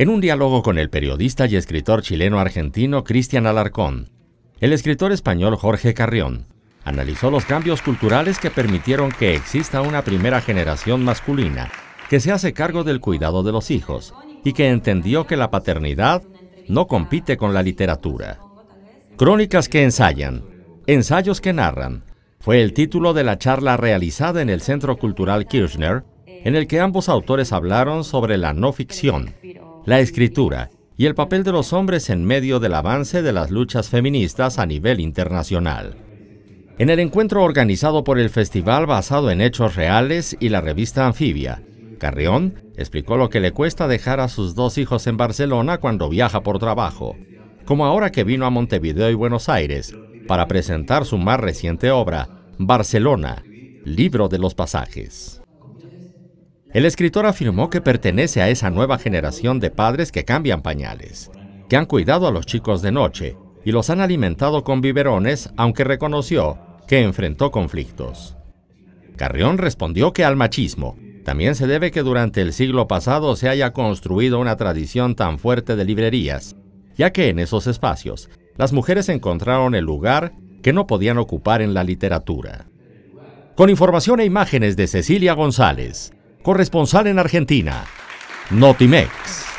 en un diálogo con el periodista y escritor chileno-argentino Cristian Alarcón. El escritor español Jorge Carrión analizó los cambios culturales que permitieron que exista una primera generación masculina que se hace cargo del cuidado de los hijos y que entendió que la paternidad no compite con la literatura. Crónicas que ensayan, ensayos que narran, fue el título de la charla realizada en el Centro Cultural Kirchner, en el que ambos autores hablaron sobre la no ficción, la escritura y el papel de los hombres en medio del avance de las luchas feministas a nivel internacional. En el encuentro organizado por el festival basado en hechos reales y la revista Anfibia, Carrión explicó lo que le cuesta dejar a sus dos hijos en Barcelona cuando viaja por trabajo, como ahora que vino a Montevideo y Buenos Aires para presentar su más reciente obra, Barcelona, Libro de los Pasajes. El escritor afirmó que pertenece a esa nueva generación de padres que cambian pañales, que han cuidado a los chicos de noche y los han alimentado con biberones, aunque reconoció que enfrentó conflictos. Carrión respondió que al machismo también se debe que durante el siglo pasado se haya construido una tradición tan fuerte de librerías, ya que en esos espacios las mujeres encontraron el lugar que no podían ocupar en la literatura. Con información e imágenes de Cecilia González, corresponsal en Argentina, Notimex.